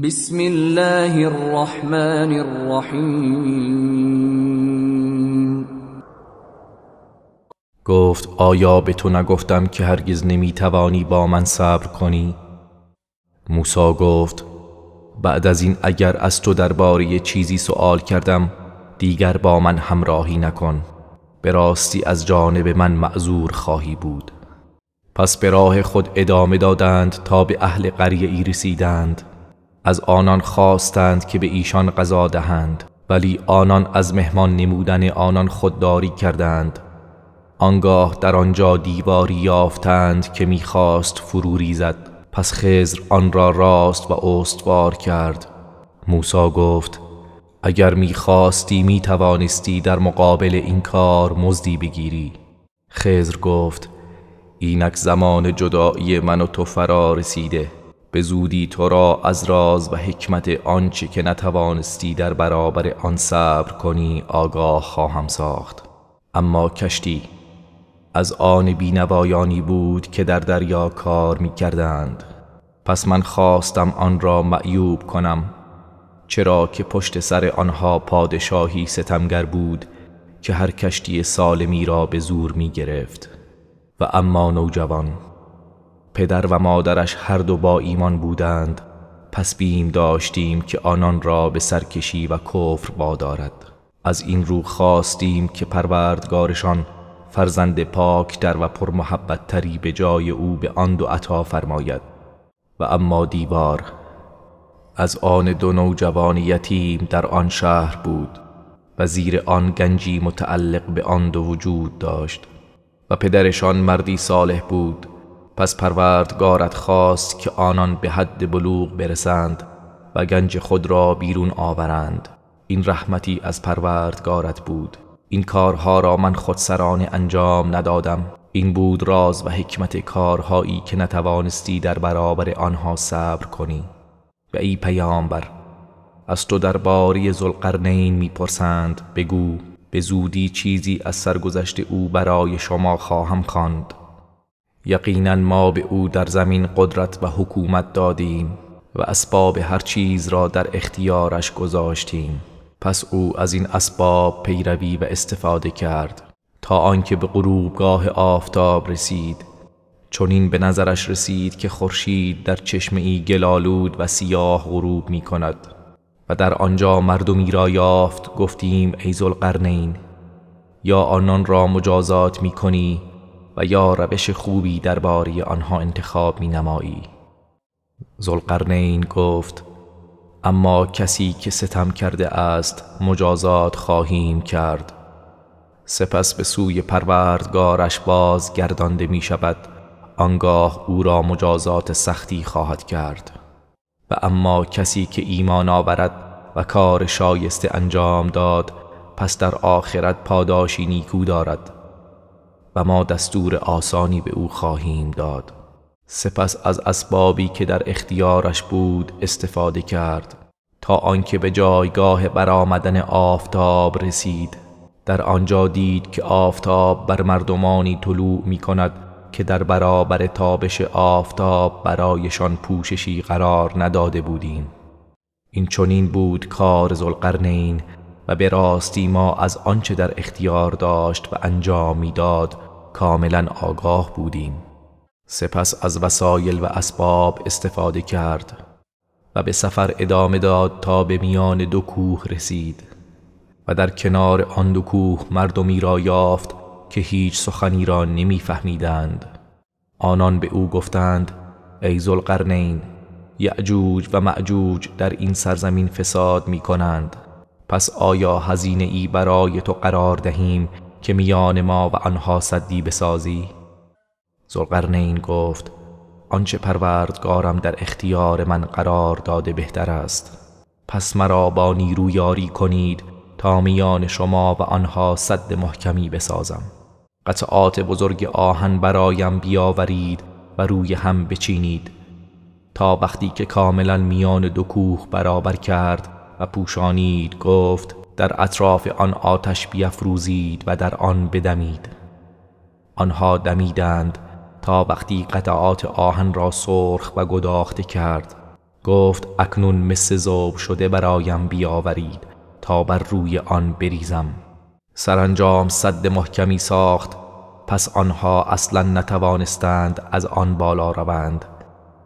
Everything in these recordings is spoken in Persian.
بسم الله الرحمن الرحیم گفت آیا به تو نگفتم که هرگز نمی توانی با من صبر کنی؟ موسا گفت بعد از این اگر از تو درباره چیزی سوال کردم دیگر با من همراهی نکن به راستی از جانب من معذور خواهی بود پس به راه خود ادامه دادند تا به اهل قریه ای رسیدند از آنان خواستند که به ایشان غذا دهند ولی آنان از مهمان نمودن آنان خودداری کردند آنگاه در آنجا دیواری یافتند که میخواست فروری زد پس خزر آن را راست و استوار کرد موسا گفت اگر میخواستی میتوانستی در مقابل این کار مزدی بگیری خزر گفت اینک زمان جدایی من و تو فرا رسیده به زودی تو را از راز و حکمت آنچه که نتوانستی در برابر آن صبر کنی آگاه خواهم ساخت اما کشتی از آن بینوایانی بود که در دریا کار می کردند. پس من خواستم آن را معیوب کنم چرا که پشت سر آنها پادشاهی ستمگر بود که هر کشتی سالمی را به زور می گرفت و اما نوجوان پدر و مادرش هر دو با ایمان بودند پس بیم داشتیم که آنان را به سرکشی و کفر وادارد از این رو خواستیم که پروردگارشان فرزند پاک در و پرمحبت تری به جای او به آن دو عطا فرماید و اما دیوار از آن دو نوجوان یتیم در آن شهر بود و زیر آن گنجی متعلق به آن دو وجود داشت و پدرشان مردی صالح بود پس پروردگارت خواست که آنان به حد بلوغ برسند و گنج خود را بیرون آورند این رحمتی از پروردگارت بود این کارها را من خودسرانه انجام ندادم این بود راز و حکمت کارهایی که نتوانستی در برابر آنها صبر کنی و ای پیامبر از تو باری زلقرنین میپرسند بگو به زودی چیزی از سرگذشت او برای شما خواهم خواند یقینا ما به او در زمین قدرت و حکومت دادیم و اسباب هر چیز را در اختیارش گذاشتیم پس او از این اسباب پیروی و استفاده کرد تا آنکه به غروبگاه آفتاب رسید چون این به نظرش رسید که خورشید در چشمه ای گلالود و سیاه غروب می کند و در آنجا مردمی را یافت گفتیم ای قرنین، یا آنان را مجازات می کنی و یا روش خوبی درباره آنها انتخاب می نمایی زلقرنین گفت اما کسی که ستم کرده است مجازات خواهیم کرد سپس به سوی پروردگارش باز گردانده می شود آنگاه او را مجازات سختی خواهد کرد و اما کسی که ایمان آورد و کار شایسته انجام داد پس در آخرت پاداشی نیکو دارد و ما دستور آسانی به او خواهیم داد سپس از اسبابی که در اختیارش بود استفاده کرد تا آنکه به جایگاه برآمدن آفتاب رسید در آنجا دید که آفتاب بر مردمانی طلوع می کند که در برابر تابش آفتاب برایشان پوششی قرار نداده بودیم این چنین بود کار زلقرنین و به راستی ما از آنچه در اختیار داشت و انجام میداد کاملا آگاه بودیم سپس از وسایل و اسباب استفاده کرد و به سفر ادامه داد تا به میان دو کوه رسید و در کنار آن دو کوه مردمی را یافت که هیچ سخنی را نمیفهمیدند آنان به او گفتند ای زلقرنین یعجوج و معجوج در این سرزمین فساد می کنند پس آیا هزینه ای برای تو قرار دهیم که میان ما و آنها صدی بسازی؟ این گفت آنچه پروردگارم در اختیار من قرار داده بهتر است پس مرا با نیرو یاری کنید تا میان شما و آنها صد محکمی بسازم قطعات بزرگ آهن برایم بیاورید و روی هم بچینید تا وقتی که کاملا میان دو کوه برابر کرد و پوشانید گفت در اطراف آن آتش بیافروزید و در آن بدمید آنها دمیدند تا وقتی قطعات آهن را سرخ و گداخته کرد گفت اکنون مثل زوب شده برایم بیاورید تا بر روی آن بریزم سرانجام صد محکمی ساخت پس آنها اصلا نتوانستند از آن بالا روند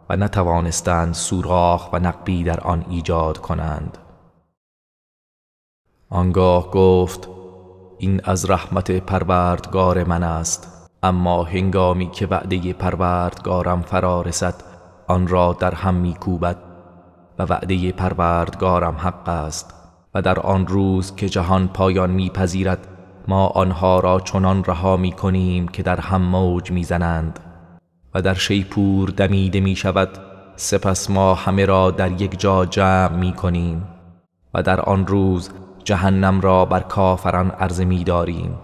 و نتوانستند سوراخ و نقبی در آن ایجاد کنند آنگاه گفت این از رحمت پروردگار من است اما هنگامی که وعده پروردگارم فرا رسد آن را در هم میکوبد و وعده پروردگارم حق است و در آن روز که جهان پایان میپذیرد ما آنها را چنان رها می کنیم که در هم موج میزنند و در شیپور دمیده می شود سپس ما همه را در یک جا جمع می کنیم و در آن روز جهنم را بر کافران عرض می داریم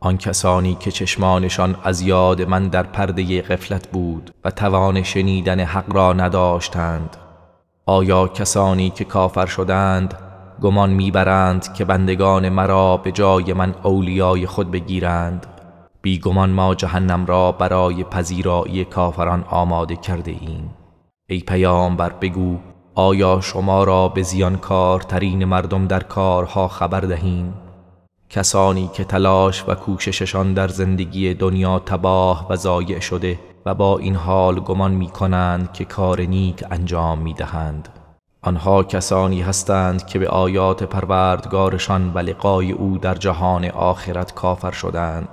آن کسانی که چشمانشان از یاد من در پرده قفلت بود و توان شنیدن حق را نداشتند آیا کسانی که کافر شدند گمان میبرند که بندگان مرا به جای من اولیای خود بگیرند گمان ما جهنم را برای پذیرایی کافران آماده کرده ایم ای پیامبر بگو آیا شما را به ترین مردم در کارها خبر دهیم کسانی که تلاش و کوشششان در زندگی دنیا تباه و ضایع شده و با این حال گمان می کنند که کار نیک انجام می دهند. آنها کسانی هستند که به آیات پروردگارشان و لقای او در جهان آخرت کافر شدند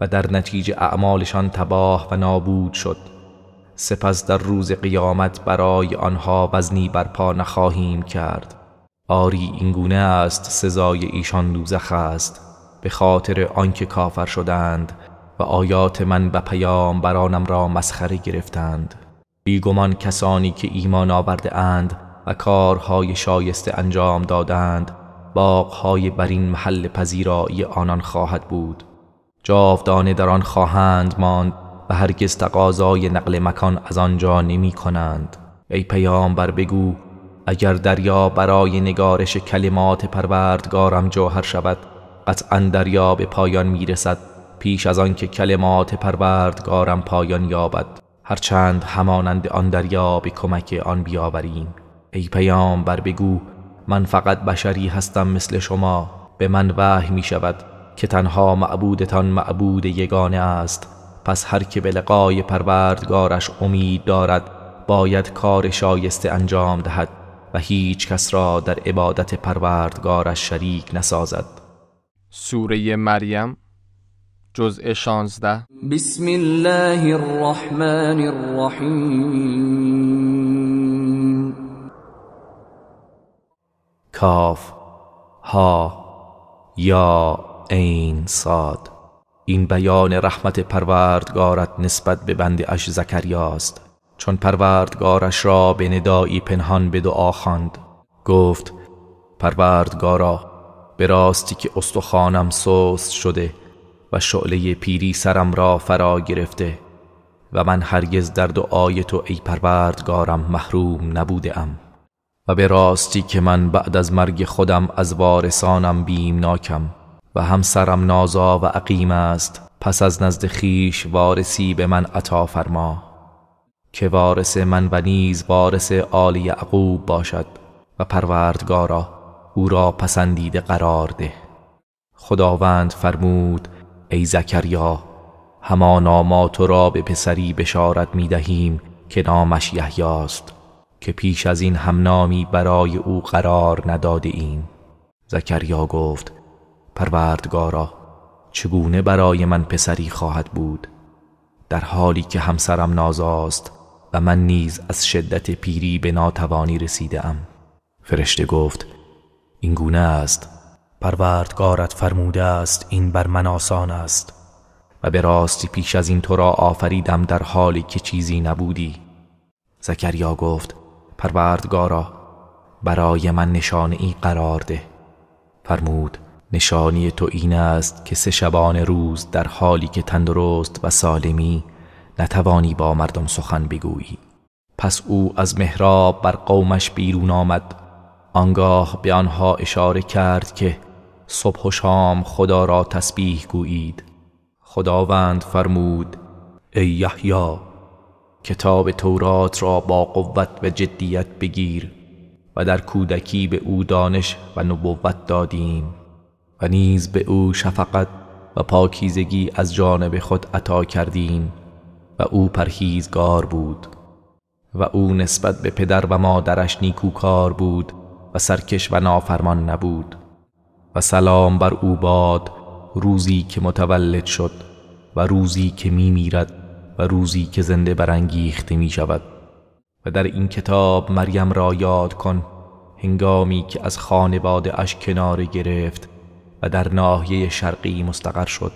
و در نتیجه اعمالشان تباه و نابود شد سپس در روز قیامت برای آنها وزنی برپا نخواهیم کرد آری اینگونه است سزای ایشان دوزخ است به خاطر آنکه کافر شدند و آیات من و پیام برانم را مسخره گرفتند بیگمان کسانی که ایمان آورده اند و کارهای شایسته انجام دادند باغهای بر این محل پذیرایی آنان خواهد بود جاودانه در آن خواهند ماند و هرگز تقاضای نقل مکان از آنجا نمی کنند ای پیامبر بگو اگر دریا برای نگارش کلمات پروردگارم جوهر شود قطعا دریا به پایان می رسد، پیش از آنکه کلمات پروردگارم پایان یابد هرچند همانند آن دریا به کمک آن بیاوریم ای پیامبر بگو من فقط بشری هستم مثل شما به من وحی می شود که تنها معبودتان معبود یگانه است پس هر که به لقای پروردگارش امید دارد باید کار شایسته انجام دهد و هیچ کس را در عبادت پروردگارش شریک نسازد سوره مریم جزء 16 بسم الله الرحمن الرحیم کاف ها یا عین صاد این بیان رحمت پروردگارت نسبت به بند اش زکریاست چون پروردگارش را به ندایی پنهان به دعا خواند گفت پروردگارا به راستی که استخوانم سست شده و شعله پیری سرم را فرا گرفته و من هرگز در دعای تو ای پروردگارم محروم نبودم و به راستی که من بعد از مرگ خودم از وارثانم بیمناکم و همسرم نازا و عقیم است پس از نزد خیش وارسی به من عطا فرما که وارث من و نیز وارث آل یعقوب باشد و پروردگارا او را پسندیده قرار ده خداوند فرمود ای زکریا همانا ما تو را به پسری بشارت می دهیم که نامش یحیاست که پیش از این همنامی برای او قرار نداده این زکریا گفت پروردگارا چگونه برای من پسری خواهد بود در حالی که همسرم نازاست و من نیز از شدت پیری به ناتوانی رسیده ام فرشته گفت این گونه است پروردگارت فرموده است این بر من آسان است و به راستی پیش از این تو را آفریدم در حالی که چیزی نبودی زکریا گفت پروردگارا برای من نشانه ای قرار ده فرمود نشانی تو این است که سه شبان روز در حالی که تندرست و سالمی نتوانی با مردم سخن بگویی پس او از مهراب بر قومش بیرون آمد آنگاه به آنها اشاره کرد که صبح و شام خدا را تسبیح گویید خداوند فرمود ای یحیی کتاب تورات را با قوت و جدیت بگیر و در کودکی به او دانش و نبوت دادیم و نیز به او شفقت و پاکیزگی از جانب خود عطا کردیم و او پرهیزگار بود و او نسبت به پدر و مادرش نیکوکار بود و سرکش و نافرمان نبود و سلام بر او باد روزی که متولد شد و روزی که می میرد و روزی که زنده برانگیخته می شود و در این کتاب مریم را یاد کن هنگامی که از خانواده اش کنار گرفت و در ناحیه شرقی مستقر شد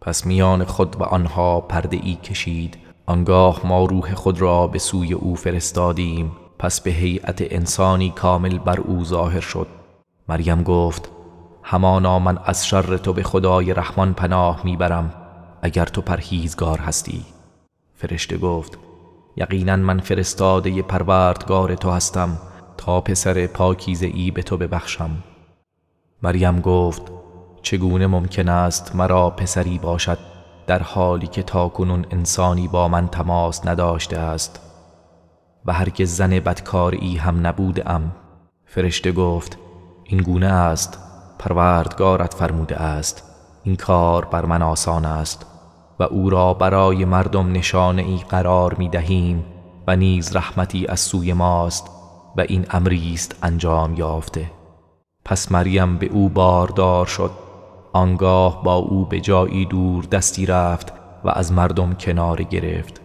پس میان خود و آنها پرده ای کشید آنگاه ما روح خود را به سوی او فرستادیم پس به هیئت انسانی کامل بر او ظاهر شد مریم گفت همانا من از شر تو به خدای رحمان پناه میبرم اگر تو پرهیزگار هستی فرشته گفت یقینا من فرستاده پروردگار تو هستم تا پسر پاکیزه ای به تو ببخشم مریم گفت چگونه ممکن است مرا پسری باشد در حالی که تاکنون انسانی با من تماس نداشته است و هرگز زن بدکاری هم نبودم فرشته گفت این گونه است پروردگارت فرموده است این کار بر من آسان است و او را برای مردم نشانه ای قرار می دهیم و نیز رحمتی از سوی ماست و این امری است انجام یافته پس مریم به او باردار شد آنگاه با او به جایی دور دستی رفت و از مردم کنار گرفت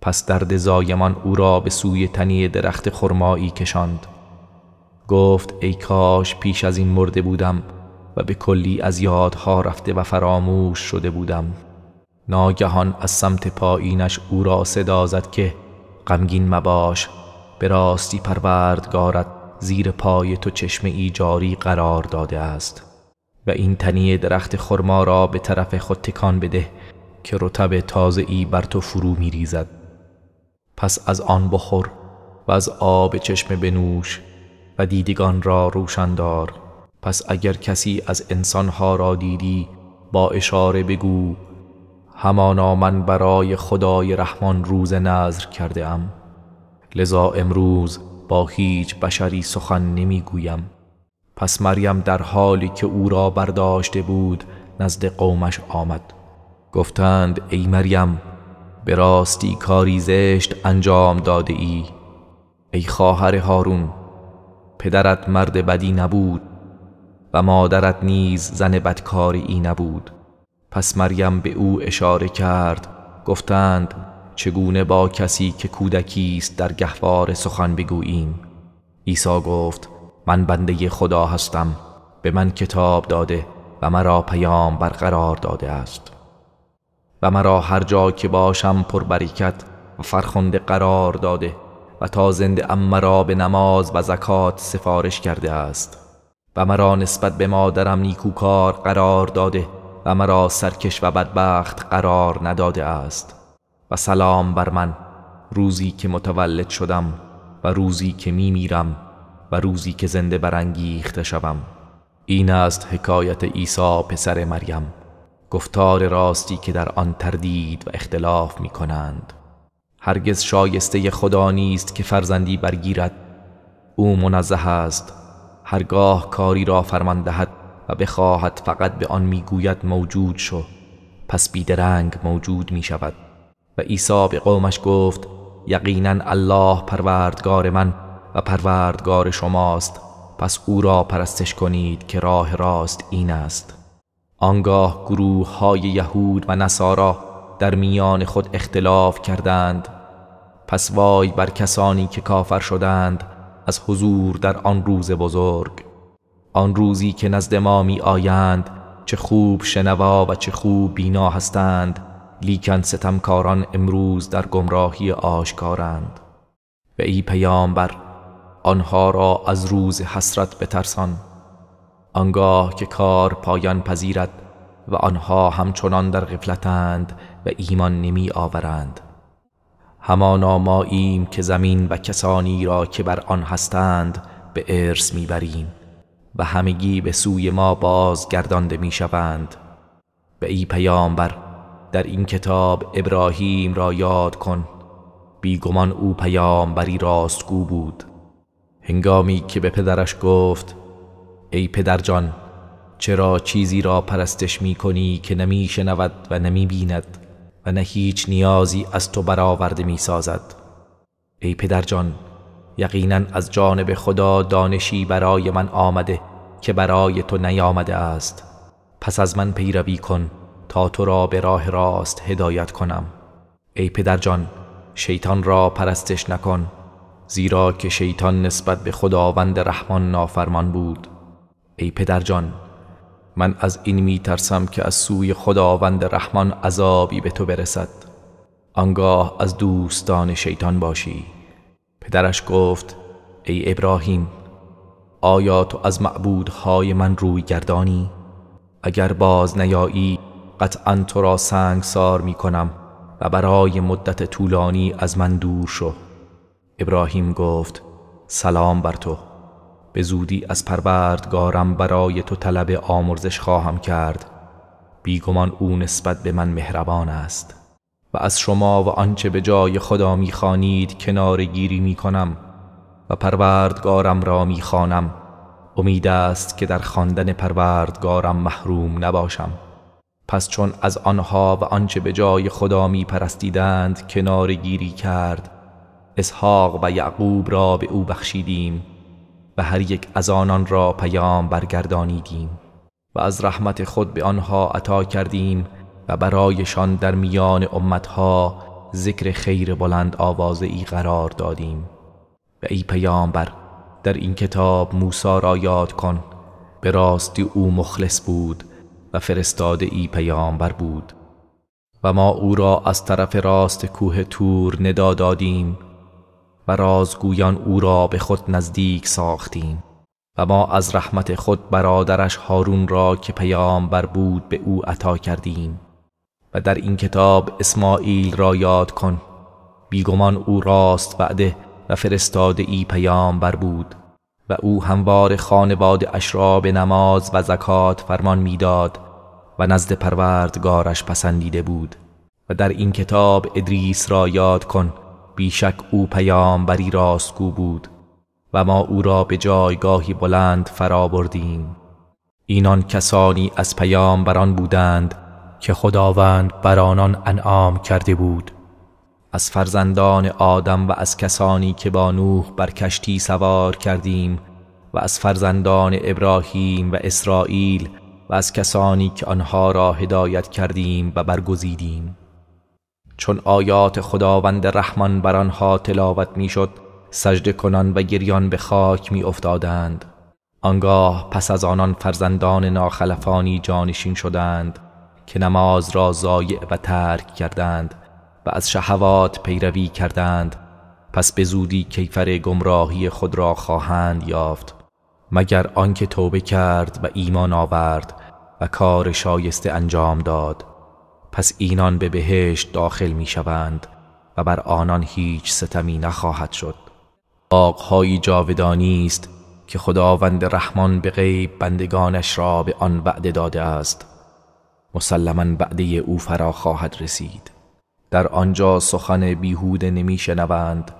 پس درد زایمان او را به سوی تنی درخت خرمایی کشاند گفت ای کاش پیش از این مرده بودم و به کلی از یادها رفته و فراموش شده بودم ناگهان از سمت پایینش او را صدا زد که غمگین مباش به راستی پروردگارت زیر پای تو چشم ای جاری قرار داده است و این تنی درخت خرما را به طرف خود تکان بده که رتب تازه ای بر تو فرو می ریزد پس از آن بخور و از آب چشم بنوش و دیدگان را روشن دار. پس اگر کسی از انسانها را دیدی با اشاره بگو همانا من برای خدای رحمان روز نظر کرده ام لذا امروز با هیچ بشری سخن نمیگویم پس مریم در حالی که او را برداشته بود نزد قومش آمد گفتند ای مریم به راستی کاری زشت انجام داده ای ای خواهر هارون پدرت مرد بدی نبود و مادرت نیز زن بدکاری نبود پس مریم به او اشاره کرد گفتند چگونه با کسی که کودکی است در گهوار سخن بگوییم عیسی گفت من بنده خدا هستم به من کتاب داده و مرا پیام برقرار داده است و مرا هر جا که باشم پربرکت و فرخنده قرار داده و تا زنده ام مرا به نماز و زکات سفارش کرده است و مرا نسبت به مادرم نیکوکار قرار داده و مرا سرکش و بدبخت قرار نداده است و سلام بر من روزی که متولد شدم و روزی که می میرم و روزی که زنده برانگیخته شوم این است حکایت عیسی پسر مریم گفتار راستی که در آن تردید و اختلاف می هرگز شایسته خدا نیست که فرزندی برگیرد او منزه است هرگاه کاری را فرمان دهد و بخواهد فقط به آن میگوید موجود شو پس بیدرنگ موجود می شود و عیسی به قومش گفت یقینا الله پروردگار من و پروردگار شماست پس او را پرستش کنید که راه راست این است آنگاه گروه های یهود و نصارا در میان خود اختلاف کردند پس وای بر کسانی که کافر شدند از حضور در آن روز بزرگ آن روزی که نزد ما می آیند چه خوب شنوا و چه خوب بینا هستند لیکن ستمکاران امروز در گمراهی آشکارند و ای پیامبر آنها را از روز حسرت بترسان آنگاه که کار پایان پذیرد و آنها همچنان در غفلتند و ایمان نمی آورند همانا ما ایم که زمین و کسانی را که بر آن هستند به ارث میبریم و همگی به سوی ما بازگردانده شوند به ای پیامبر در این کتاب ابراهیم را یاد کن بیگمان او پیام بری راستگو بود هنگامی که به پدرش گفت ای پدرجان چرا چیزی را پرستش می کنی که نمی شنود و نمی بیند و نه هیچ نیازی از تو برآورده می سازد ای پدرجان یقینا از جانب خدا دانشی برای من آمده که برای تو نیامده است پس از من پیروی کن تا تو را به راه راست هدایت کنم ای پدر جان شیطان را پرستش نکن زیرا که شیطان نسبت به خداوند رحمان نافرمان بود ای پدر جان من از این می ترسم که از سوی خداوند رحمان عذابی به تو برسد آنگاه از دوستان شیطان باشی پدرش گفت ای ابراهیم آیا تو از معبودهای من روی گردانی؟ اگر باز نیایی قطعا تو را سنگسار می کنم و برای مدت طولانی از من دور شو ابراهیم گفت سلام بر تو به زودی از پروردگارم برای تو طلب آمرزش خواهم کرد بیگمان او نسبت به من مهربان است و از شما و آنچه به جای خدا میخوانید کنار گیری میکنم و پروردگارم را میخوانم امید است که در خواندن پروردگارم محروم نباشم پس چون از آنها و آنچه به جای خدا می پرستیدند کنار گیری کرد اسحاق و یعقوب را به او بخشیدیم و هر یک از آنان را پیام برگردانیدیم و از رحمت خود به آنها عطا کردیم و برایشان در میان امتها ذکر خیر بلند آوازه ای قرار دادیم و ای پیامبر در این کتاب موسی را یاد کن به راستی او مخلص بود و فرستاده ای پیامبر بود و ما او را از طرف راست کوه تور ندا دادیم و رازگویان او را به خود نزدیک ساختیم و ما از رحمت خود برادرش هارون را که پیامبر بود به او عطا کردیم و در این کتاب اسماعیل را یاد کن بیگمان او راست وعده و فرستاده ای پیامبر بود و او هموار خانواده اشرا به نماز و زکات فرمان میداد و نزد پروردگارش پسندیده بود و در این کتاب ادریس را یاد کن بیشک او پیام بری راستگو بود و ما او را به جایگاهی بلند فرا بردیم اینان کسانی از پیام بران بودند که خداوند بر آنان انعام کرده بود از فرزندان آدم و از کسانی که با نوح بر کشتی سوار کردیم و از فرزندان ابراهیم و اسرائیل و از کسانی که آنها را هدایت کردیم و برگزیدیم چون آیات خداوند رحمان بر آنها تلاوت میشد سجده کنان و گریان به خاک می افتادند. آنگاه پس از آنان فرزندان ناخلفانی جانشین شدند که نماز را زایع و ترک کردند از شهوات پیروی کردند پس به زودی کیفر گمراهی خود را خواهند یافت مگر آنکه توبه کرد و ایمان آورد و کار شایسته انجام داد پس اینان به بهشت داخل می شوند و بر آنان هیچ ستمی نخواهد شد باغهایی جاودانی است که خداوند رحمان به غیب بندگانش را به آن وعده داده است مسلما وعده او فرا خواهد رسید در آنجا سخن بیهوده نمیشنوند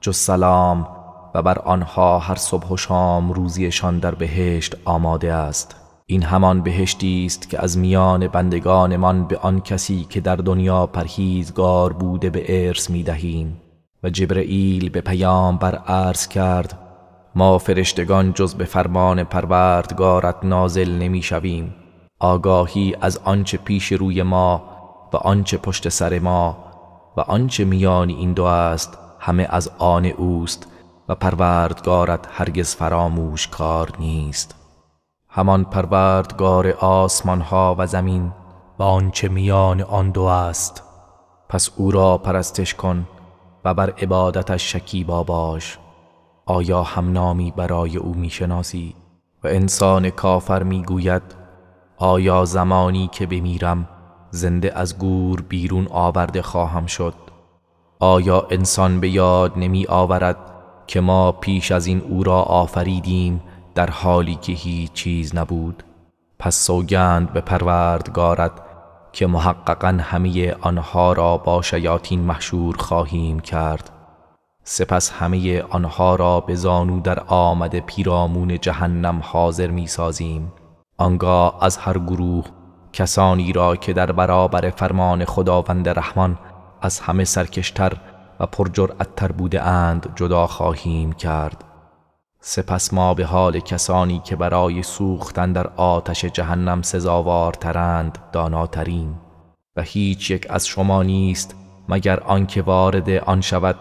جز سلام و بر آنها هر صبح و شام روزیشان در بهشت آماده است این همان بهشتی است که از میان بندگانمان به آن کسی که در دنیا پرهیزگار بوده به ارث می دهیم و جبرئیل به پیام بر عرض کرد ما فرشتگان جز به فرمان پروردگارت نازل نمی آگاهی از آنچه پیش روی ما و آنچه پشت سر ما و آنچه میان این دو است همه از آن اوست و پروردگارت هرگز فراموش کار نیست همان پروردگار آسمان ها و زمین و آنچه میان آن دو است پس او را پرستش کن و بر عبادتش شکیبا باش آیا هم نامی برای او میشناسی و انسان کافر میگوید آیا زمانی که بمیرم زنده از گور بیرون آورده خواهم شد آیا انسان به یاد نمی آورد که ما پیش از این او را آفریدیم در حالی که هیچ چیز نبود پس سوگند به پروردگارت که محققا همه آنها را با شیاطین محشور خواهیم کرد سپس همه آنها را به زانو در آمد پیرامون جهنم حاضر می سازیم آنگاه از هر گروه کسانی را که در برابر فرمان خداوند رحمان از همه سرکشتر و پرجرأتتر بوده اند جدا خواهیم کرد سپس ما به حال کسانی که برای سوختن در آتش جهنم سزاوارترند داناترین و هیچ یک از شما نیست مگر آنکه وارد آن شود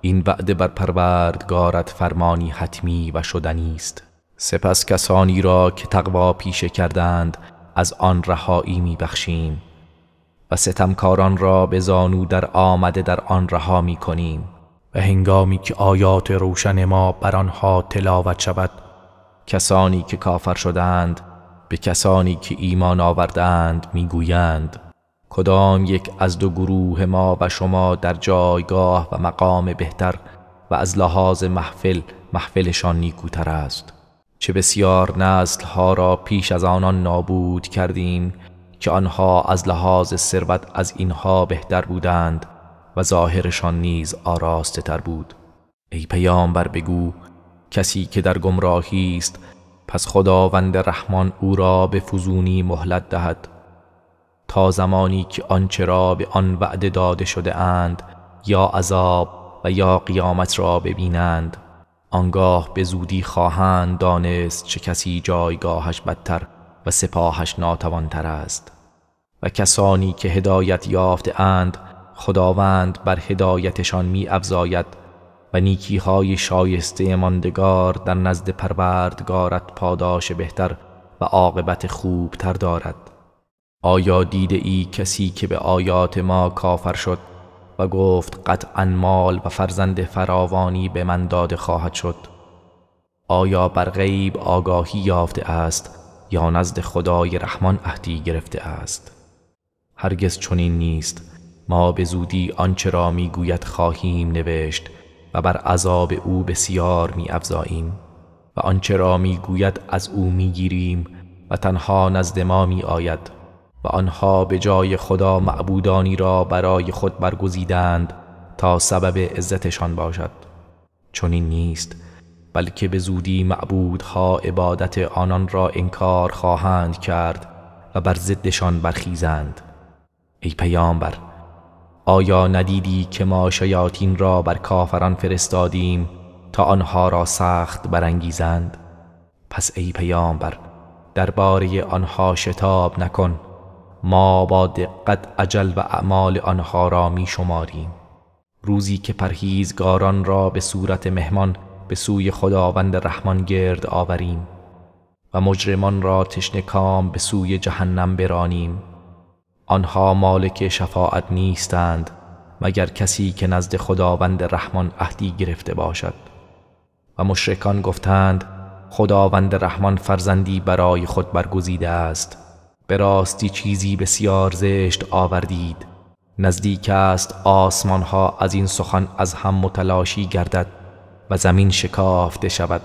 این وعده بر پروردگارت فرمانی حتمی و شدنی است سپس کسانی را که تقوا پیشه کردند از آن رهایی میبخشیم و ستمکاران را به زانو در آمده در آن رها می و هنگامی که آیات روشن ما بر آنها تلاوت شود کسانی که کافر شدند به کسانی که ایمان آوردند میگویند کدام یک از دو گروه ما و شما در جایگاه و مقام بهتر و از لحاظ محفل محفلشان نیکوتر است چه بسیار ها را پیش از آنان نابود کردیم که آنها از لحاظ ثروت از اینها بهتر بودند و ظاهرشان نیز آراسته تر بود ای پیامبر بگو کسی که در گمراهی است پس خداوند رحمان او را به فزونی مهلت دهد تا زمانی که آنچه را به آن وعده داده شده اند یا عذاب و یا قیامت را ببینند آنگاه به زودی خواهند دانست چه کسی جایگاهش بدتر و سپاهش ناتوانتر است و کسانی که هدایت یافته اند خداوند بر هدایتشان می افزاید و نیکی های شایسته ماندگار در نزد پروردگارت پاداش بهتر و عاقبت خوبتر دارد آیا دیده ای کسی که به آیات ما کافر شد و گفت قطعا مال و فرزند فراوانی به من داده خواهد شد آیا بر غیب آگاهی یافته است یا نزد خدای رحمان عهدی گرفته است هرگز چنین نیست ما به زودی آنچه را میگوید خواهیم نوشت و بر عذاب او بسیار میافزاییم و آنچه را میگوید از او میگیریم و تنها نزد ما می آید و آنها به جای خدا معبودانی را برای خود برگزیدند تا سبب عزتشان باشد چون نیست بلکه به زودی معبودها عبادت آنان را انکار خواهند کرد و بر ضدشان برخیزند ای پیامبر آیا ندیدی که ما شیاطین را بر کافران فرستادیم تا آنها را سخت برانگیزند پس ای پیامبر درباره آنها شتاب نکن ما با دقت عجل و اعمال آنها را می شماریم روزی که پرهیزگاران را به صورت مهمان به سوی خداوند رحمان گرد آوریم و مجرمان را تشنه به سوی جهنم برانیم آنها مالک شفاعت نیستند مگر کسی که نزد خداوند رحمان عهدی گرفته باشد و مشرکان گفتند خداوند رحمان فرزندی برای خود برگزیده است به راستی چیزی بسیار زشت آوردید نزدیک است آسمان ها از این سخن از هم متلاشی گردد و زمین شکافته شود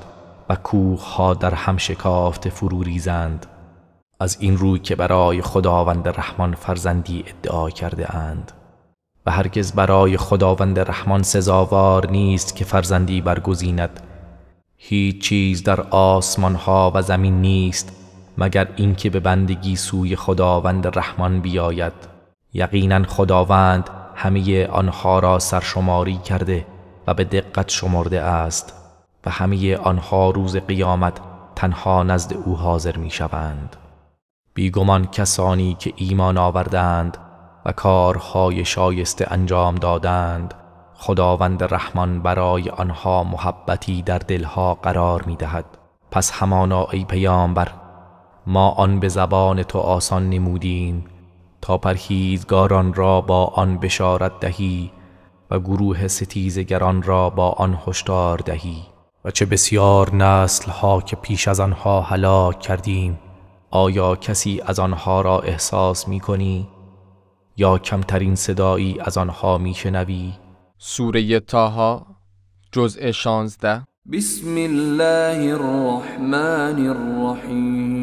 و کوه ها در هم شکافته فرو ریزند از این روی که برای خداوند رحمان فرزندی ادعا کرده اند و هرگز برای خداوند رحمان سزاوار نیست که فرزندی برگزیند هیچ چیز در آسمان ها و زمین نیست مگر اینکه به بندگی سوی خداوند رحمان بیاید یقینا خداوند همه آنها را سرشماری کرده و به دقت شمرده است و همه آنها روز قیامت تنها نزد او حاضر می شوند بیگمان کسانی که ایمان آوردند و کارهای شایسته انجام دادند خداوند رحمان برای آنها محبتی در دلها قرار می دهد پس همانا ای پیامبر ما آن به زبان تو آسان نمودیم تا پرهیزگاران را با آن بشارت دهی و گروه ستیزگران را با آن هشدار دهی و چه بسیار نسل ها که پیش از آنها هلاک کردیم آیا کسی از آنها را احساس می کنی؟ یا کمترین صدایی از آنها می شنوی؟ سوره تاها جزء 16 بسم الله الرحمن الرحیم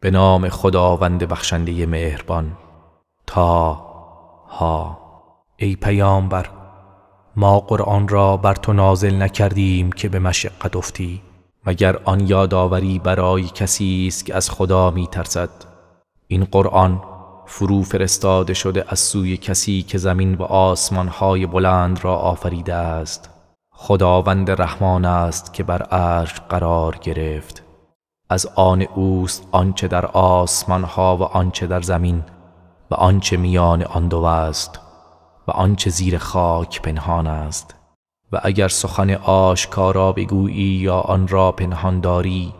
به نام خداوند بخشنده مهربان تا ها ای پیامبر ما قرآن را بر تو نازل نکردیم که به مشقت افتی مگر آن یادآوری برای کسی است که از خدا میترسد این قرآن فرو فرستاده شده از سوی کسی که زمین و آسمانهای بلند را آفریده است خداوند رحمان است که بر عرش قرار گرفت از آن اوست آنچه در آسمان ها و آنچه در زمین و آنچه میان آن دو است و آنچه زیر خاک پنهان است و اگر سخن آشکارا بگویی یا آن را پنهان داری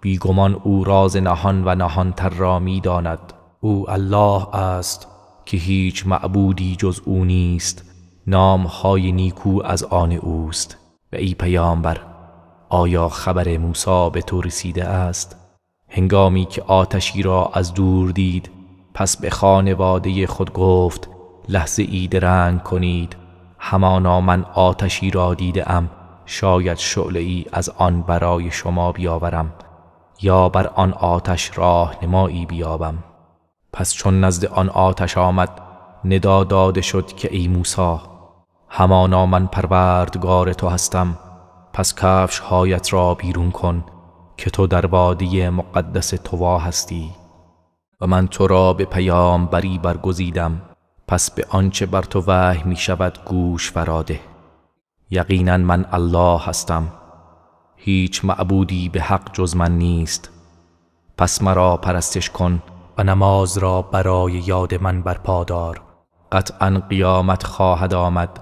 بیگمان او راز نهان و نهان تر را میداند او الله است که هیچ معبودی جز او نیست نام های نیکو از آن اوست و ای پیامبر آیا خبر موسی به تو رسیده است هنگامی که آتشی را از دور دید پس به خانواده خود گفت لحظه ای درنگ کنید همانا من آتشی را دیده ام شاید شعله ای از آن برای شما بیاورم یا بر آن آتش راهنمایی بیابم پس چون نزد آن آتش آمد ندا داده شد که ای موسی همانا من پروردگار تو هستم پس کفش هایت را بیرون کن که تو در وادی مقدس توا هستی و من تو را به پیام بری برگزیدم پس به آنچه بر تو وحی می شود گوش فراده یقینا من الله هستم هیچ معبودی به حق جز من نیست پس مرا پرستش کن و نماز را برای یاد من برپادار قطعا قیامت خواهد آمد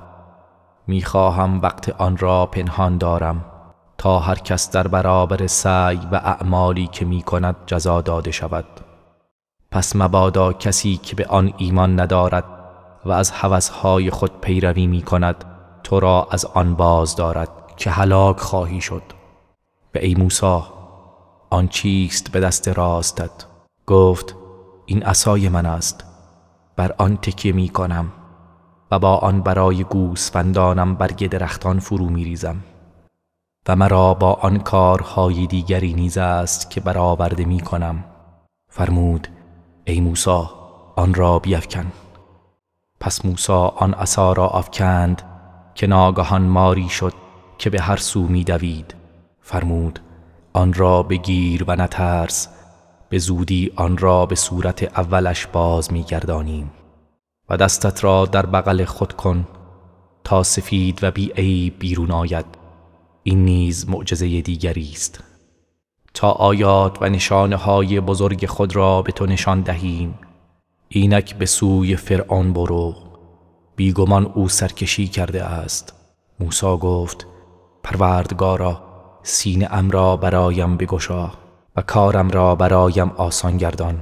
میخواهم وقت آن را پنهان دارم تا هر کس در برابر سعی و اعمالی که می کند جزا داده شود پس مبادا کسی که به آن ایمان ندارد و از حوثهای خود پیروی می کند تو را از آن باز دارد که هلاک خواهی شد به ای موسا آن چیست به دست راستت گفت این عصای من است بر آن تکیه می کنم و با آن برای گوسفندانم برگ درختان فرو میریزم و مرا با آن کارهای دیگری نیز است که برآورده می کنم فرمود ای موسا آن را بیفکن پس موسا آن عصا را افکند که ناگهان ماری شد که به هر سو می دوید فرمود آن را بگیر و نترس به زودی آن را به صورت اولش باز می و دستت را در بغل خود کن تا سفید و بی ای بیرون آید این نیز معجزه دیگری است تا آیات و نشانه های بزرگ خود را به تو نشان دهیم اینک به سوی فرعون برو بیگمان او سرکشی کرده است موسا گفت پروردگارا سینه ام را برایم بگشا و کارم را برایم آسان گردان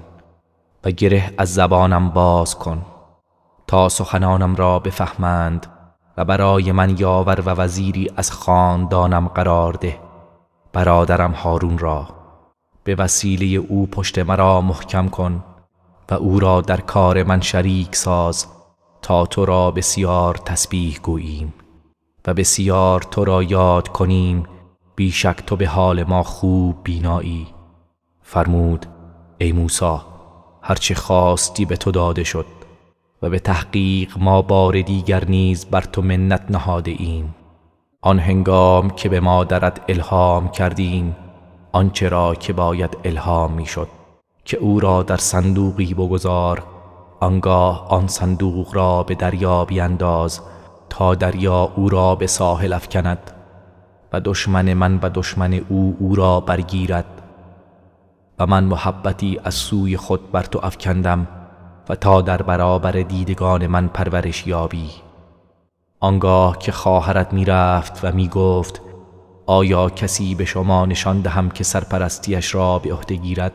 و گره از زبانم باز کن تا سخنانم را بفهمند و برای من یاور و وزیری از خاندانم قرار ده برادرم هارون را به وسیله او پشت مرا محکم کن و او را در کار من شریک ساز تا تو را بسیار تسبیح گوییم و بسیار تو را یاد کنیم بیشک تو به حال ما خوب بینایی فرمود ای موسی هرچه خواستی به تو داده شد و به تحقیق ما بار دیگر نیز بر تو منت نهاده ایم آن هنگام که به مادرت الهام کردیم آنچه را که باید الهام میشد که او را در صندوقی بگذار آنگاه آن صندوق را به دریا بینداز تا دریا او را به ساحل افکند و دشمن من و دشمن او او را برگیرد و من محبتی از سوی خود بر تو افکندم و تا در برابر دیدگان من پرورش یابی آنگاه که خواهرت میرفت و میگفت آیا کسی به شما نشان دهم که سرپرستیش را به عهده گیرد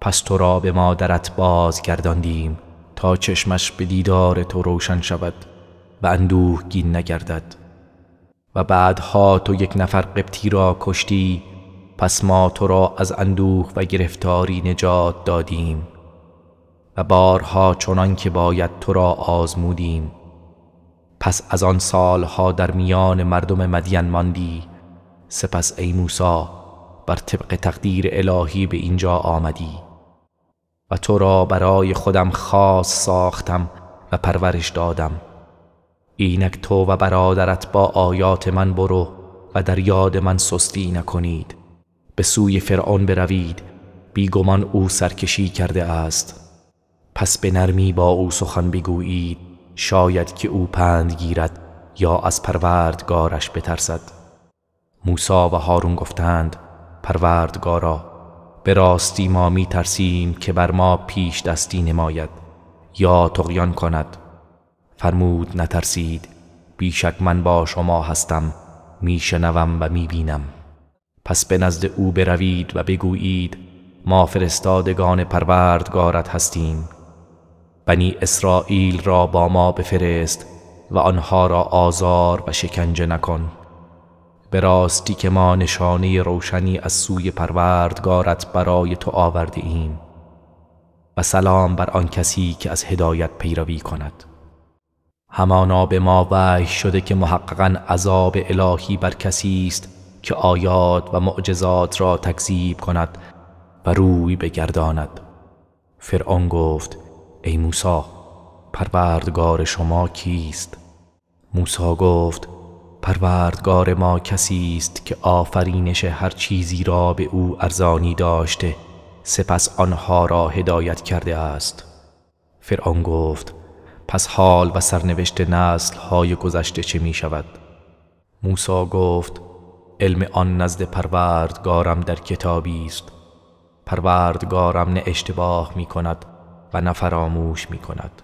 پس تو را به مادرت بازگرداندیم تا چشمش به دیدار تو روشن شود و اندوه گین نگردد و بعدها تو یک نفر قبطی را کشتی پس ما تو را از اندوه و گرفتاری نجات دادیم بارها چنان که باید تو را آزمودیم پس از آن سالها در میان مردم مدین ماندی سپس ای موسا بر طبق تقدیر الهی به اینجا آمدی و تو را برای خودم خاص ساختم و پرورش دادم اینک تو و برادرت با آیات من برو و در یاد من سستی نکنید به سوی فرعون بروید بیگمان او سرکشی کرده است پس به نرمی با او سخن بگویید شاید که او پند گیرد یا از پروردگارش بترسد موسا و هارون گفتند پروردگارا به راستی ما می ترسیم که بر ما پیش دستی نماید یا تقیان کند فرمود نترسید بیشک من با شما هستم میشنوم و بینم. پس به نزد او بروید و بگویید ما فرستادگان پروردگارت هستیم بنی اسرائیل را با ما بفرست و آنها را آزار و شکنجه نکن به راستی که ما نشانه روشنی از سوی پروردگارت برای تو آورده ایم و سلام بر آن کسی که از هدایت پیروی کند همانا به ما وحی شده که محققا عذاب الهی بر کسی است که آیات و معجزات را تکذیب کند و روی بگرداند فرعون گفت ای موسا پروردگار شما کیست؟ موسا گفت پروردگار ما کسی است که آفرینش هر چیزی را به او ارزانی داشته سپس آنها را هدایت کرده است فرعون گفت پس حال و سرنوشت نسل های گذشته چه می شود؟ موسا گفت علم آن نزد پروردگارم در کتابی است پروردگارم نه اشتباه می کند و نفراموش می کند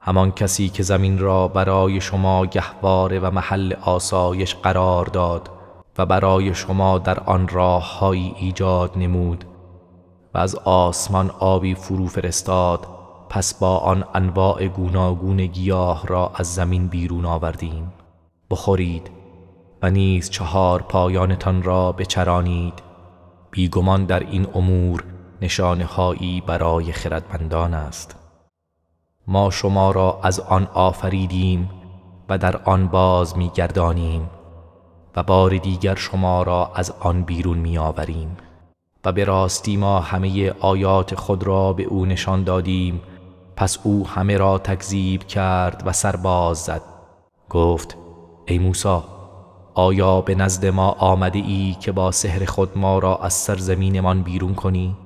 همان کسی که زمین را برای شما گهواره و محل آسایش قرار داد و برای شما در آن راه های ایجاد نمود و از آسمان آبی فرو فرستاد پس با آن انواع گوناگون گیاه را از زمین بیرون آوردیم بخورید و نیز چهار پایانتان را بچرانید بیگمان در این امور هایی برای خردمندان است ما شما را از آن آفریدیم و در آن باز میگردانیم و بار دیگر شما را از آن بیرون میآوریم و به راستی ما همه آیات خود را به او نشان دادیم پس او همه را تکذیب کرد و سرباز زد گفت ای موسی آیا به نزد ما آمده ای که با سحر خود ما را از سرزمینمان بیرون کنی؟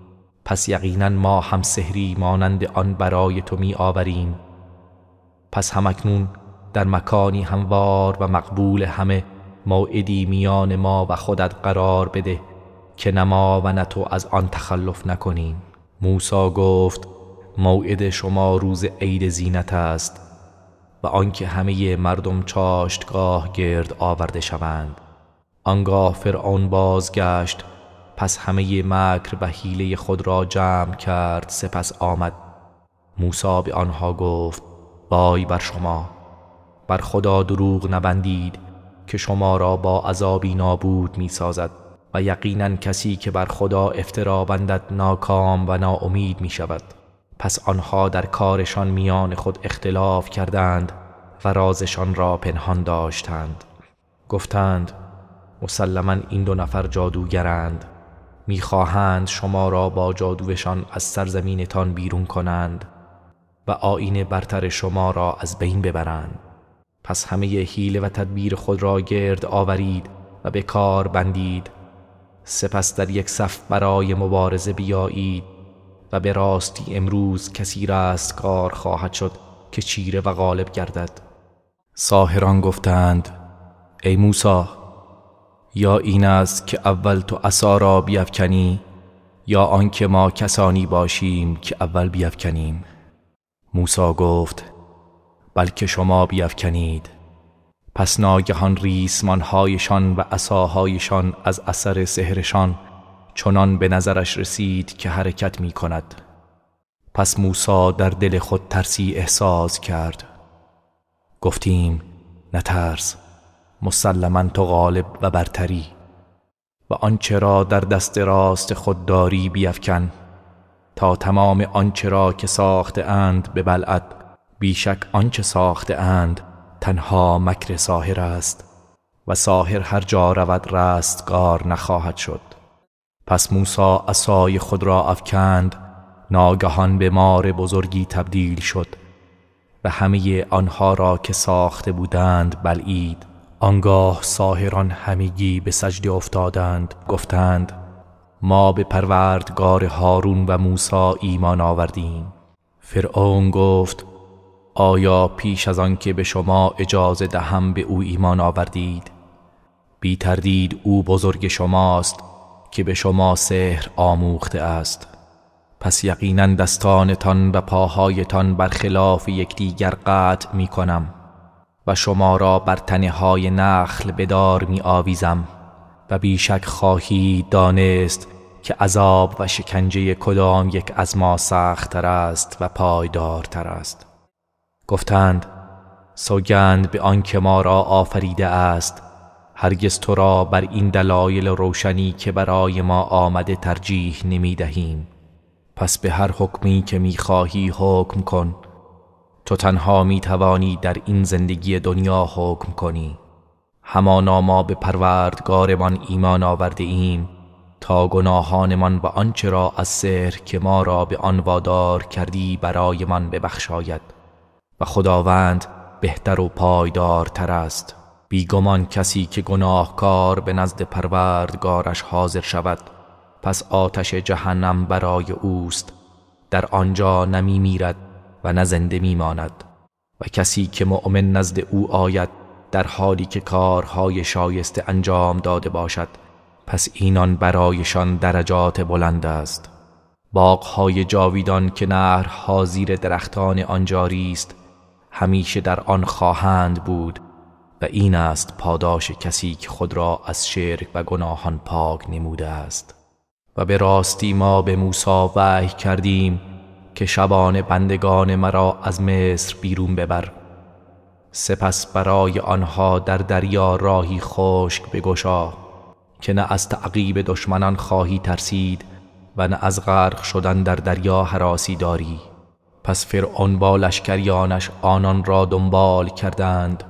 پس یقینا ما هم سحری مانند آن برای تو می آوریم پس همکنون در مکانی هموار و مقبول همه موعدی میان ما و خودت قرار بده که نما و نه تو از آن تخلف نکنیم موسی گفت موعد شما روز عید زینت است و آنکه همه مردم چاشتگاه گرد آورده شوند آنگاه فرعون بازگشت پس همه مکر و حیله خود را جمع کرد سپس آمد موسی به آنها گفت وای بر شما بر خدا دروغ نبندید که شما را با عذابی نابود میسازد. و یقینا کسی که بر خدا افترا بندد ناکام و ناامید می شود پس آنها در کارشان میان خود اختلاف کردند و رازشان را پنهان داشتند گفتند مسلما این دو نفر جادوگرند میخواهند شما را با جادوشان از سرزمینتان بیرون کنند و آین برتر شما را از بین ببرند پس همه حیله و تدبیر خود را گرد آورید و به کار بندید سپس در یک صف برای مبارزه بیایید و به راستی امروز کسی کار خواهد شد که چیره و غالب گردد ساهران گفتند ای موسی یا این است که اول تو عصا را بیفکنی یا آنکه ما کسانی باشیم که اول بیفکنیم موسی گفت بلکه شما بیفکنید پس ناگهان ریسمانهایشان و عصاهایشان از اثر سحرشان چنان به نظرش رسید که حرکت می کند پس موسا در دل خود ترسی احساس کرد گفتیم نترس مسلما تو غالب و برتری و آنچه را در دست راست خود داری بیفکن تا تمام آنچه را که ساخته اند به بلعت بیشک آنچه ساخته اند تنها مکر ساهر است و ساهر هر جا رود رستگار نخواهد شد پس موسی اسای خود را افکند ناگهان به مار بزرگی تبدیل شد و همه آنها را که ساخته بودند بلعید آنگاه ساهران همگی به سجده افتادند گفتند ما به پروردگار هارون و موسی ایمان آوردیم فرعون گفت آیا پیش از آنکه به شما اجازه دهم به او ایمان آوردید بی تردید او بزرگ شماست که به شما سحر آموخته است پس یقینا دستانتان و پاهایتان برخلاف یکدیگر قطع می کنم و شما را بر های نخل بدار می آویزم و بیشک خواهی دانست که عذاب و شکنجه کدام یک از ما سختتر است و پایدارتر است گفتند سوگند به که ما را آفریده است هرگز تو را بر این دلایل روشنی که برای ما آمده ترجیح نمی دهیم پس به هر حکمی که می خواهی حکم کن تو تنها می توانی در این زندگی دنیا حکم کنی همانا ما به پروردگارمان ایمان آورده ایم تا گناهانمان و آنچه را از سر که ما را به آن وادار کردی برایمان ببخشاید و خداوند بهتر و پایدارتر است بیگمان کسی که گناهکار به نزد پروردگارش حاضر شود پس آتش جهنم برای اوست در آنجا نمی میرد و نه زنده میماند و کسی که مؤمن نزد او آید در حالی که کارهای شایسته انجام داده باشد پس اینان برایشان درجات بلند است باغهای جاویدان که نهرها زیر درختان آنجاری است همیشه در آن خواهند بود و این است پاداش کسی که خود را از شرک و گناهان پاک نموده است و به راستی ما به موسی وحی کردیم که شبان بندگان مرا از مصر بیرون ببر سپس برای آنها در دریا راهی خشک بگشا که نه از تعقیب دشمنان خواهی ترسید و نه از غرق شدن در دریا حراسی داری پس فرعون با لشکریانش آنان را دنبال کردند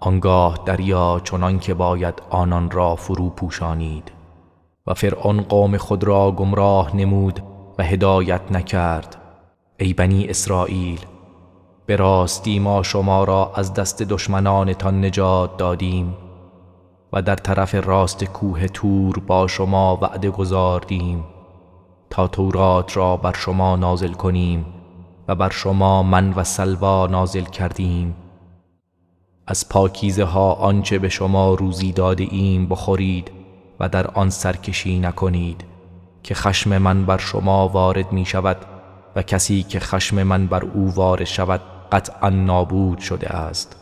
آنگاه دریا چنان که باید آنان را فرو پوشانید و فرعون قوم خود را گمراه نمود و هدایت نکرد ای بنی اسرائیل به راستی ما شما را از دست دشمنانتان نجات دادیم و در طرف راست کوه تور با شما وعده گذاردیم تا تورات را بر شما نازل کنیم و بر شما من و سلوا نازل کردیم از پاکیزه ها آنچه به شما روزی داده ایم بخورید و در آن سرکشی نکنید که خشم من بر شما وارد می شود و کسی که خشم من بر او وار شود قطعا نابود شده است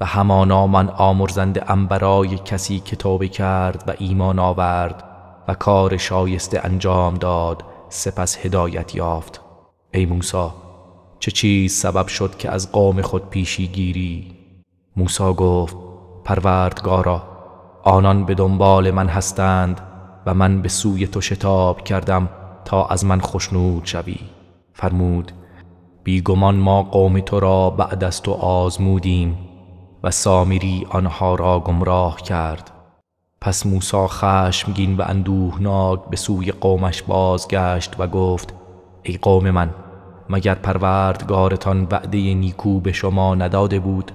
و همانا من آمرزنده ام برای کسی که توبه کرد و ایمان آورد و کار شایسته انجام داد سپس هدایت یافت ای موسی چه چیز سبب شد که از قام خود پیشی گیری موسی گفت پروردگارا آنان به دنبال من هستند و من به سوی تو شتاب کردم تا از من خشنود شوی فرمود بیگمان ما قوم تو را بعد از تو آزمودیم و سامری آنها را گمراه کرد پس موسی خشمگین و اندوهناک به سوی قومش بازگشت و گفت ای قوم من مگر پروردگارتان وعده نیکو به شما نداده بود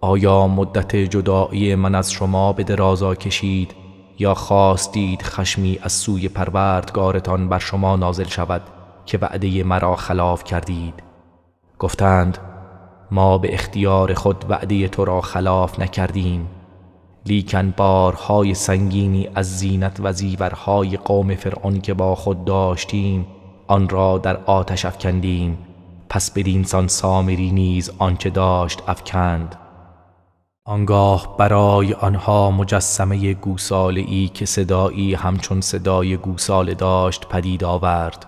آیا مدت جدایی من از شما به درازا کشید یا خواستید خشمی از سوی پروردگارتان بر شما نازل شود که وعده مرا خلاف کردید گفتند ما به اختیار خود وعده تو را خلاف نکردیم لیکن بارهای سنگینی از زینت و زیورهای قوم فرعون که با خود داشتیم آن را در آتش افکندیم پس دینسان سامری نیز آنچه داشت افکند آنگاه برای آنها مجسمه گوساله ای که صدایی همچون صدای گوساله داشت پدید آورد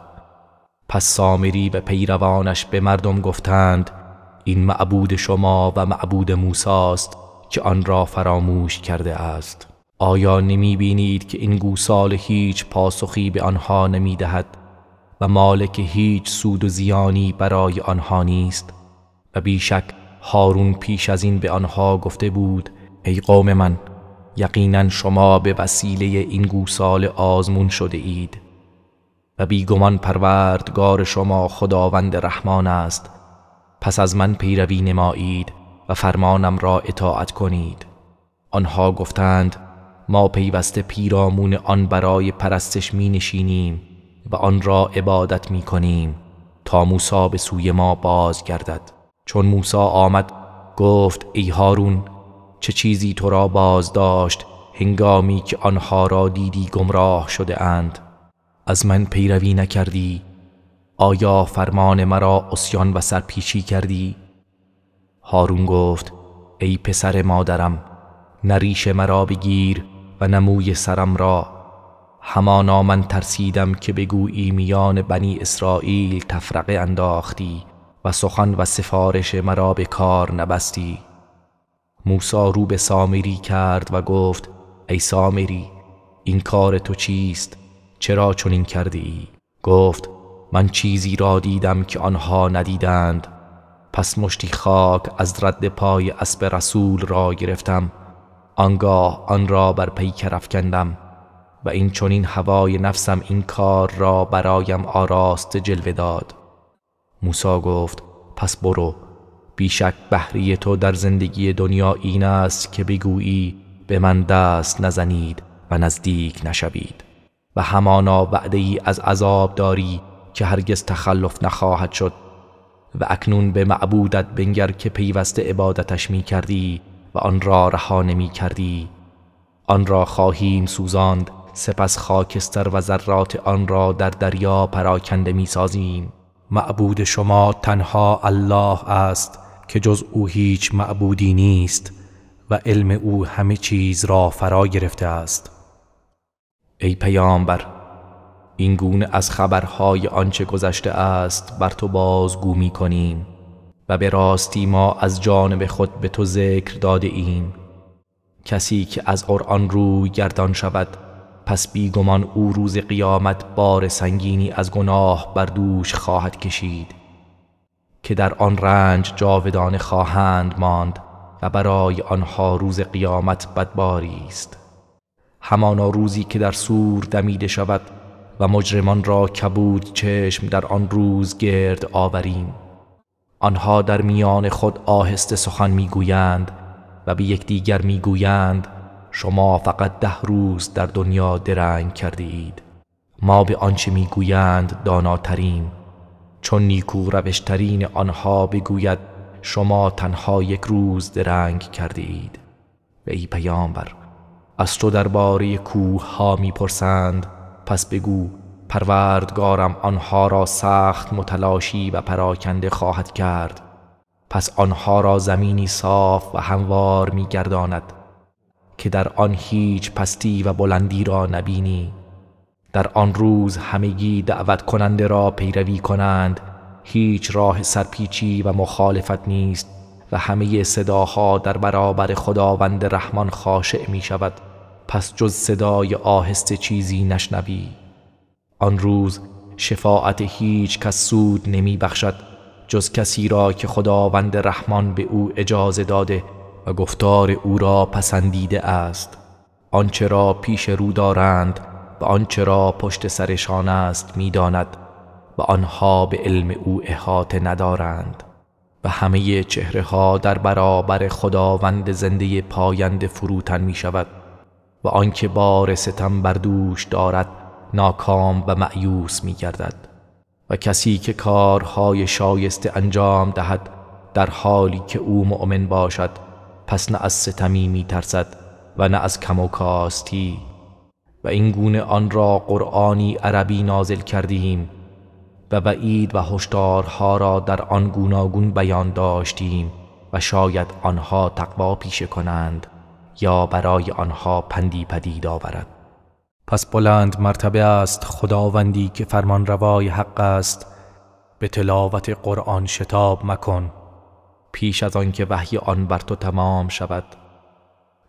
پس سامری و پیروانش به مردم گفتند این معبود شما و معبود موساست که آن را فراموش کرده است آیا نمی بینید که این گوسال هیچ پاسخی به آنها نمی دهد و مالک هیچ سود و زیانی برای آنها نیست و بیشک هارون پیش از این به آنها گفته بود ای قوم من یقینا شما به وسیله این گوسال آزمون شده اید و بیگمان پروردگار شما خداوند رحمان است پس از من پیروی نمایید و فرمانم را اطاعت کنید آنها گفتند ما پیوسته پیرامون آن برای پرستش می نشینیم و آن را عبادت می کنیم تا موسا به سوی ما بازگردد چون موسی آمد گفت ای هارون چه چیزی تو را باز داشت هنگامی که آنها را دیدی گمراه شده اند از من پیروی نکردی آیا فرمان مرا اسیان و سرپیچی کردی هارون گفت ای پسر مادرم نریش مرا بگیر و نموی سرم را همانا من ترسیدم که بگویی میان بنی اسرائیل تفرقه انداختی و سخن و سفارش مرا به کار نبستی موسا رو به سامری کرد و گفت ای سامری این کار تو چیست چرا چنین کردی؟ گفت من چیزی را دیدم که آنها ندیدند پس مشتی خاک از رد پای اسب رسول را گرفتم آنگاه آن را بر کرف کندم و این چنین هوای نفسم این کار را برایم آراست جلوه داد موسا گفت پس برو بیشک بحری تو در زندگی دنیا این است که بگویی به من دست نزنید و نزدیک نشوید و همانا وعده ای از عذاب داری که هرگز تخلف نخواهد شد و اکنون به معبودت بنگر که پیوسته عبادتش می کردی و آن را رها نمی کردی آن را خواهیم سوزاند سپس خاکستر و ذرات آن را در دریا پراکنده می سازیم معبود شما تنها الله است که جز او هیچ معبودی نیست و علم او همه چیز را فرا گرفته است ای پیامبر این گونه از خبرهای آنچه گذشته است بر تو بازگو می کنیم و به راستی ما از جانب خود به تو ذکر داده ایم کسی که از قرآن روی گردان شود پس بیگمان او روز قیامت بار سنگینی از گناه بر دوش خواهد کشید که در آن رنج جاودانه خواهند ماند و برای آنها روز قیامت بدباری است همانا روزی که در سور دمیده شود و مجرمان را کبود چشم در آن روز گرد آوریم آنها در میان خود آهسته سخن میگویند و به یکدیگر میگویند شما فقط ده روز در دنیا درنگ کرده اید ما به آنچه میگویند داناتریم چون نیکو روشترین آنها بگوید شما تنها یک روز درنگ کرده اید و ای پیامبر از تو درباره کوه ها میپرسند پس بگو پروردگارم آنها را سخت متلاشی و پراکنده خواهد کرد پس آنها را زمینی صاف و هموار میگرداند که در آن هیچ پستی و بلندی را نبینی در آن روز همگی دعوت کننده را پیروی کنند هیچ راه سرپیچی و مخالفت نیست و همه صداها در برابر خداوند رحمان خاشع می شود پس جز صدای آهسته چیزی نشنوی آن روز شفاعت هیچ کس سود نمی بخشد جز کسی را که خداوند رحمان به او اجازه داده و گفتار او را پسندیده است آنچه را پیش رو دارند و آنچه را پشت سرشان است میداند و آنها به علم او احاطه ندارند و همه چهره ها در برابر خداوند زنده پایند فروتن می شود و آنکه بار ستم بر دوش دارد ناکام و معیوس می گردد و کسی که کارهای شایسته انجام دهد در حالی که او مؤمن باشد پس نه از ستمی می ترسد و نه از کم و کاستی و این گونه آن را قرآنی عربی نازل کردیم و بعید و هشدارها را در آن گوناگون بیان داشتیم و شاید آنها تقوا پیشه کنند یا برای آنها پندی پدید آورد پس بلند مرتبه است خداوندی که فرمان روای حق است به تلاوت قرآن شتاب مکن پیش از آنکه وحی آن بر تو تمام شود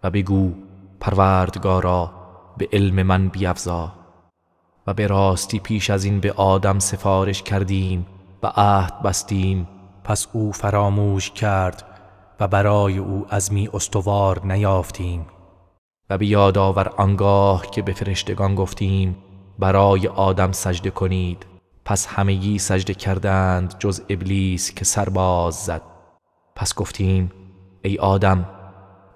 و بگو پروردگارا به علم من بیفزا و به راستی پیش از این به آدم سفارش کردیم و عهد بستیم پس او فراموش کرد و برای او از می استوار نیافتیم و به یادآور آنگاه که به فرشتگان گفتیم برای آدم سجده کنید پس همگی سجده کردند جز ابلیس که سرباز زد پس گفتیم ای آدم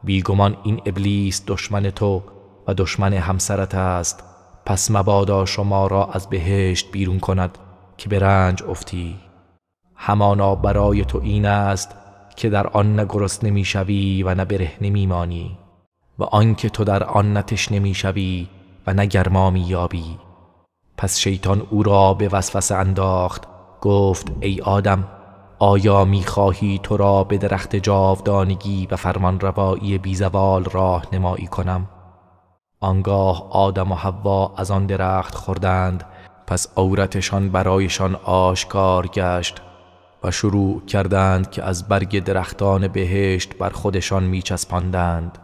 بیگمان این ابلیس دشمن تو و دشمن همسرت است پس مبادا شما را از بهشت بیرون کند که به رنج افتی همانا برای تو این است که در آن نه گرست شوی و نه نمی مانی و آنکه تو در آن نه تشنه میشوی و نه گرما پس شیطان او را به وسوسه انداخت گفت ای آدم آیا میخواهی تو را به درخت جاودانگی و فرمان روایی بیزوال راه نمایی کنم آنگاه آدم و حوا از آن درخت خوردند پس عورتشان برایشان آشکار گشت و شروع کردند که از برگ درختان بهشت بر خودشان میچسپاندند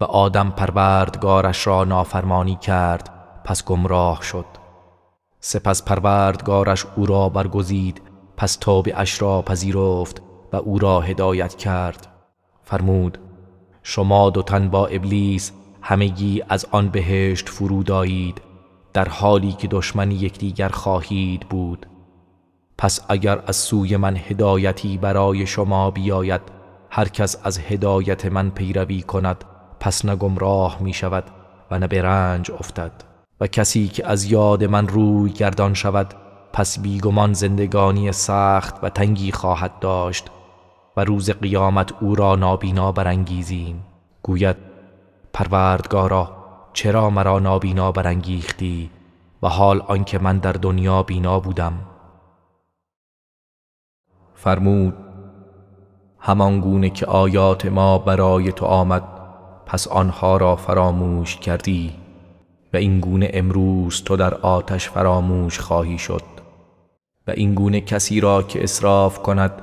و آدم پروردگارش را نافرمانی کرد پس گمراه شد سپس پروردگارش او را برگزید پس اش را پذیرفت و او را هدایت کرد فرمود شما دو تن با ابلیس همگی از آن بهشت فرود آیید در حالی که دشمن یکدیگر خواهید بود پس اگر از سوی من هدایتی برای شما بیاید هر کس از هدایت من پیروی کند پس نه می شود و نه به افتد و کسی که از یاد من روی گردان شود پس بیگمان زندگانی سخت و تنگی خواهد داشت و روز قیامت او را نابینا برانگیزیم گوید پروردگارا چرا مرا نابینا برانگیختی و حال آنکه من در دنیا بینا بودم فرمود همان گونه که آیات ما برای تو آمد پس آنها را فراموش کردی و این گونه امروز تو در آتش فراموش خواهی شد و این گونه کسی را که اصراف کند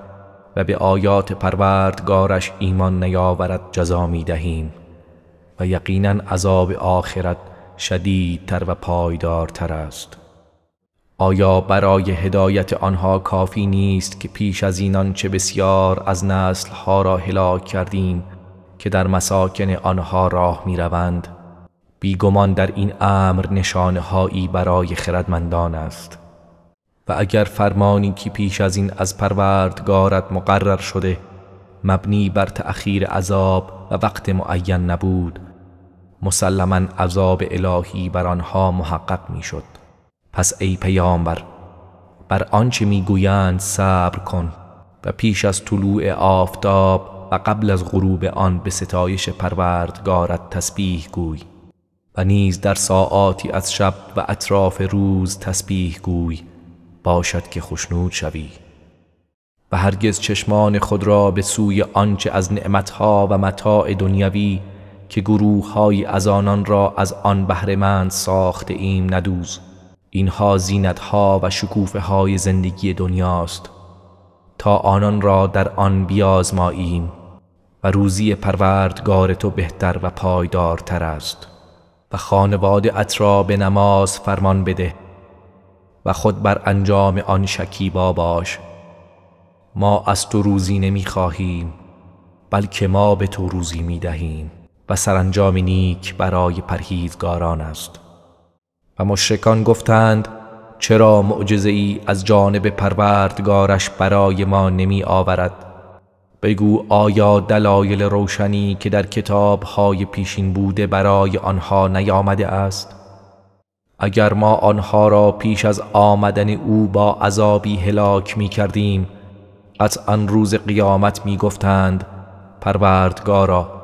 و به آیات پروردگارش ایمان نیاورد جزا می دهیم یقینا عذاب آخرت شدیدتر و پایدارتر است آیا برای هدایت آنها کافی نیست که پیش از اینان چه بسیار از نسلها را هلاک کردیم که در مساکن آنها راه می بیگمان در این امر نشانه برای خردمندان است و اگر فرمانی که پیش از این از پروردگارت مقرر شده مبنی بر تأخیر عذاب و وقت معین نبود مسلما عذاب الهی بر آنها محقق میشد پس ای پیامبر بر آنچه میگویند صبر کن و پیش از طلوع آفتاب و قبل از غروب آن به ستایش پروردگارت تسبیح گوی و نیز در ساعاتی از شب و اطراف روز تسبیح گوی باشد که خشنود شوی و هرگز چشمان خود را به سوی آنچه از نعمتها و متاع دنیوی که گروه های از آنان را از آن بهرهمند ساخت ایم ندوز اینها زینت ها و شکوفه های زندگی دنیاست تا آنان را در آن بیازماییم و روزی پروردگار تو بهتر و پایدارتر است و خانواده را به نماز فرمان بده و خود بر انجام آن شکیبا باش ما از تو روزی نمی خواهیم بلکه ما به تو روزی می دهیم و سرانجام نیک برای پرهیزگاران است و مشرکان گفتند چرا معجزه ای از جانب پروردگارش برای ما نمی آورد بگو آیا دلایل روشنی که در کتاب های پیشین بوده برای آنها نیامده است؟ اگر ما آنها را پیش از آمدن او با عذابی هلاک می کردیم قطعا روز قیامت می گفتند پروردگارا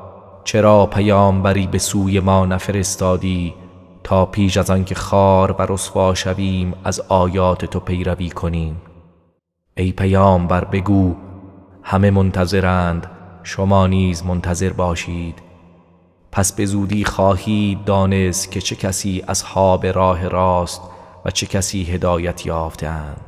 چرا پیامبری به سوی ما نفرستادی تا پیش از آنکه خار و رسوا شویم از آیات تو پیروی کنیم ای پیامبر بگو همه منتظرند شما نیز منتظر باشید پس به زودی خواهید دانست که چه کسی اصحاب راه راست و چه کسی هدایت یافتند